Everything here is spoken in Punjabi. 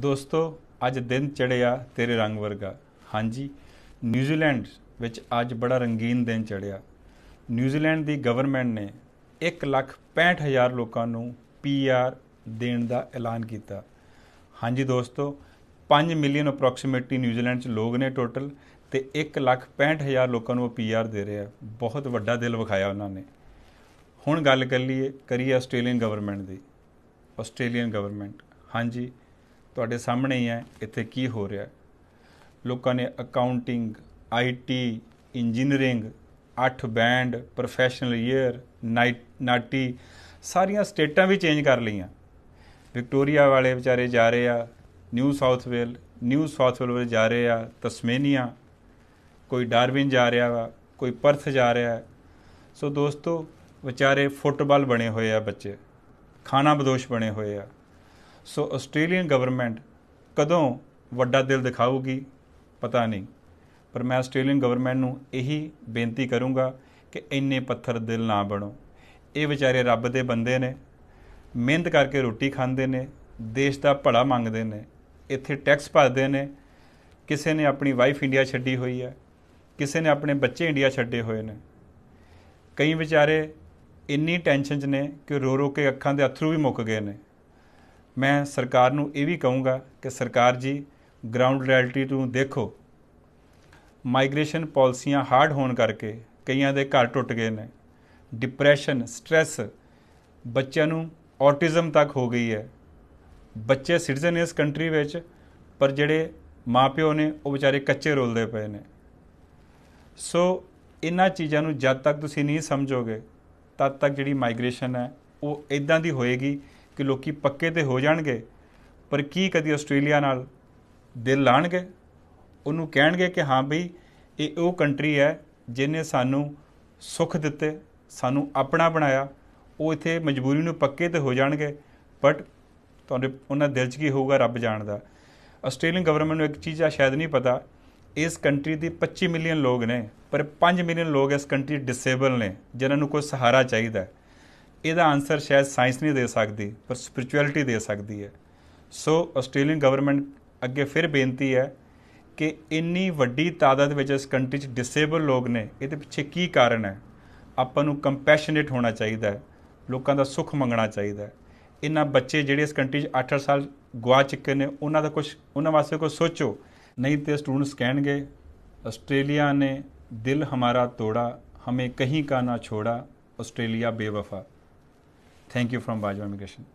ਦੋਸਤੋ ਅੱਜ ਦਿਨ ਚੜਿਆ ਤੇਰੇ ਰੰਗ ਵਰਗਾ ਹਾਂਜੀ ਨਿਊਜ਼ੀਲੈਂਡ ਵਿੱਚ ਅੱਜ ਬੜਾ ਰੰਗੀਨ ਦਿਨ ਚੜਿਆ ਨਿਊਜ਼ੀਲੈਂਡ ਦੀ ਗਵਰਨਮੈਂਟ ਨੇ 1,65,000 ਲੋਕਾਂ ਨੂੰ ਪੀਆਰ ਦੇਣ ਦਾ ਐਲਾਨ ਕੀਤਾ ਹਾਂਜੀ ਦੋਸਤੋ 5 ਮਿਲੀਅਨ ਅਪਰੋਕਸੀਮੇਟਲੀ ਨਿਊਜ਼ੀਲੈਂਡ 'ਚ ਲੋਕ ਨੇ ਟੋਟਲ ਤੇ 1,65,000 ਲੋਕਾਂ ਨੂੰ ਪੀਆਰ ਦੇ ਰਿਹਾ ਬਹੁਤ ਵੱਡਾ ਦਿਲ ਵਿਖਾਇਆ ਉਹਨਾਂ ਨੇ ਹੁਣ ਗੱਲ ਕਰ ਲਈਏ ਕਰੀ ਆਸਟ੍ਰੇਲੀਅਨ ਗਵਰਨਮੈਂਟ ਦੀ ਆਸਟ੍ਰੇਲੀਅਨ ਗਵਰਨਮੈਂਟ ਹਾਂਜੀ ਤੁਹਾਡੇ ਸਾਹਮਣੇ ਹੀ ਹੈ ਇੱਥੇ ਕੀ ਹੋ ਰਿਹਾ ਹੈ ਲੋਕਾਂ ਨੇ accounting IT engineering 8 band professional year NAATI ਸਾਰੀਆਂ ਸਟੇਟਾਂ ਵੀ ਚੇਂਜ ਕਰ ਲਈਆਂ ਵਿਕਟੋਰੀਆ ਵਾਲੇ ਵਿਚਾਰੇ ਜਾ ਰਹੇ ਆ New South Wales New South Wales ਵਾਲੇ ਜਾ ਰਹੇ ਆ ਤਸਮੇਨੀਆ ਕੋਈ ਡਾਰਵਿਨ ਜਾ ਰਿਹਾ ਵਾ ਕੋਈ ਪਰਥ ਜਾ ਰਿਹਾ ਸੋ ਦੋਸਤੋ ਵਿਚਾਰੇ ਫੁੱਟਬਾਲ ਬਣੇ ਹੋਏ ਆ ਬੱਚੇ ਖਾਣਾ ਬਦੋਸ਼ ਬਣੇ ਹੋਏ ਆ ਸੋ ਆਸਟ੍ਰੇਲੀਅਨ ਗਵਰਨਮੈਂਟ ਕਦੋਂ ਵੱਡਾ ਦਿਲ ਦਿਖਾਊਗੀ ਪਤਾ ਨਹੀਂ ਪਰ ਮੈਂ ਆਸਟ੍ਰੇਲੀਅਨ ਗਵਰਨਮੈਂਟ ਨੂੰ ਇਹੀ ਬੇਨਤੀ ਕਰੂੰਗਾ ਕਿ ਇੰਨੇ ਪੱਥਰ ਦਿਲ ਨਾ ਬਣੋ ਇਹ ਵਿਚਾਰੇ ਰੱਬ ਦੇ ਬੰਦੇ ਨੇ ਮਿਹਨਤ ਕਰਕੇ ਰੋਟੀ ਖਾਂਦੇ ਨੇ ਦੇਸ਼ ਦਾ ਭਲਾ ਮੰਗਦੇ ਨੇ ਇੱਥੇ ਟੈਕਸ ਭਰਦੇ ਨੇ ਕਿਸੇ ਨੇ ਆਪਣੀ ਵਾਈਫ ਇੰਡੀਆ ਛੱਡੀ ਹੋਈ ਹੈ ਕਿਸੇ ਨੇ ਆਪਣੇ ਬੱਚੇ ਇੰਡੀਆ ਛੱਡੇ ਹੋਏ ਨੇ ਕਈ ਵਿਚਾਰੇ ਇੰਨੀ ਟੈਨਸ਼ਨ 'ਚ ਨੇ ਕਿ ਰੋ ਰੋ ਕੇ ਅੱਖਾਂ ਦੇ ਅਥਰੂ ਵੀ ਮੁੱਕ ਗਏ ਨੇ ਮੈਂ ਸਰਕਾਰ ਨੂੰ ਇਹ ਵੀ ਕਹੂੰਗਾ ਕਿ ਸਰਕਾਰ ਜੀ ਗਰਾਊਂਡ ਰਿਐਲਿਟੀ ਨੂੰ ਦੇਖੋ ਮਾਈਗ੍ਰੇਸ਼ਨ ਪਾਲਿਸੀਆਂ ਹਾਰਡ ਹੋਣ ਕਰਕੇ ਕਈਆਂ ਦੇ ਘਰ ਟੁੱਟ ਗਏ ਨੇ ਡਿਪਰੈਸ਼ਨ ਸਟ्रेस ਬੱਚਿਆਂ ਨੂੰ ਆਟਿਜ਼ਮ ਤੱਕ ਹੋ ਗਈ ਹੈ ਬੱਚੇ ਸਿਟੀਜ਼ਨ ਇਸ ਕੰਟਰੀ ਵਿੱਚ ਪਰ ਜਿਹੜੇ ਮਾਪਿਓ ਨੇ ਉਹ ਵਿਚਾਰੇ ਕੱਚੇ ਰੋਲਦੇ ਪਏ ਨੇ ਸੋ ਇਹਨਾਂ ਚੀਜ਼ਾਂ ਨੂੰ ਜਦ ਤੱਕ ਤੁਸੀਂ ਨਹੀਂ ਸਮਝੋਗੇ ਤਦ ਤੱਕ ਜਿਹੜੀ ਮਾਈਗ੍ਰੇਸ਼ਨ ਹੈ ਉਹ ਇਦਾਂ ਦੀ ਹੋਏਗੀ ਕਿ ਲੋਕੀ ਪੱਕੇ ਤੇ ਹੋ ਜਾਣਗੇ ਪਰ ਕੀ ਕਦੀ ਆਸਟ੍ਰੇਲੀਆ ਨਾਲ ਦਿਲ ਲਾਣਗੇ ਉਹਨੂੰ ਕਹਿਣਗੇ ਕਿ ਹਾਂ ਬਈ ਇਹ ਉਹ ਕੰਟਰੀ ਹੈ ਜਿਨੇ ਸਾਨੂੰ ਸੁੱਖ ਦਿੱਤੇ ਸਾਨੂੰ ਆਪਣਾ ਬਣਾਇਆ ਉਹ ਇਥੇ ਮਜਬੂਰੀ ਨੂੰ ਪੱਕੇ ਤੇ ਹੋ ਜਾਣਗੇ ਬਟ ਤੁਹਾਡੇ ਉਹਨਾਂ ਦਿਲ 'ਚ ਕੀ ਹੋਊਗਾ ਰੱਬ ਜਾਣਦਾ ਆਸਟ੍ਰੇਲੀਅਨ ਗਵਰਨਮੈਂਟ ਨੂੰ ਇੱਕ ਚੀਜ਼ ਆ ਸ਼ਾਇਦ ਨਹੀਂ ਪਤਾ ਇਸ ਕੰਟਰੀ ਦੇ 25 ਮਿਲੀਅਨ ਲੋਕ ਨੇ ਪਰ 5 ਮਿਲੀਅਨ ਲੋਕ ਇਸ ਕੰਟਰੀ ਡਿਸੇਬਲ ਨੇ ਜਿਨ੍ਹਾਂ ਨੂੰ ਕੋਈ ਸਹਾਰਾ ਚਾਹੀਦਾ ਹੈ ਇਹਦਾ ਆਨਸਰ ਸ਼ਾਇਦ ਸਾਇੰਸ ਨਹੀਂ ਦੇ ਸਕਦੀ ਪਰ ਸਪਿਰਚੁਅਲਿਟੀ ਦੇ ਸਕਦੀ ਹੈ ਸੋ ਆਸਟ੍ਰੇਲੀਅਨ ਗਵਰਨਮੈਂਟ ਅੱਗੇ ਫਿਰ ਬੇਨਤੀ ਹੈ ਕਿ ਇੰਨੀ ਵੱਡੀ ਤਾਦਾਦ ਵਿੱਚ ਇਸ ਕੰਟਰੀ 'ਚ ਡਿਸੇਬਲ ਲੋਕ ਨੇ ਇਹਦੇ ਪਿੱਛੇ ਕੀ ਕਾਰਨ ਹੈ ਆਪਾਂ ਨੂੰ ਕੰਪੈਸ਼ਨੇਟ ਹੋਣਾ ਚਾਹੀਦਾ ਹੈ ਲੋਕਾਂ ਦਾ ਸੁੱਖ ਮੰਗਣਾ ਚਾਹੀਦਾ ਹੈ ਇਹਨਾਂ ਬੱਚੇ ਜਿਹੜੇ ਇਸ ਕੰਟਰੀ 'ਚ 8 ਸਾਲ ਗਵਾ ਚੁੱਕੇ ਨੇ ਉਹਨਾਂ ਦਾ ਕੁਝ ਉਹਨਾਂ ਵਾਸਤੇ ਕੁਝ ਸੋਚੋ ਨਹੀਂ ਤੇ ਸਟੂਡੈਂਟਸ ਕਹਿਣਗੇ ਆਸਟ੍ਰੇਲੀਆ ਨੇ ਦਿਲ ਹਮਾਰਾ ਤੋੜਾ ਹਮੇ ਕਹੀਂ ਕਾ ਨਾ ਛੋੜਾ ਆਸਟ੍ਰੇਲੀਆ ਬੇਵਫਾ Thank you from Bajwa Immigration.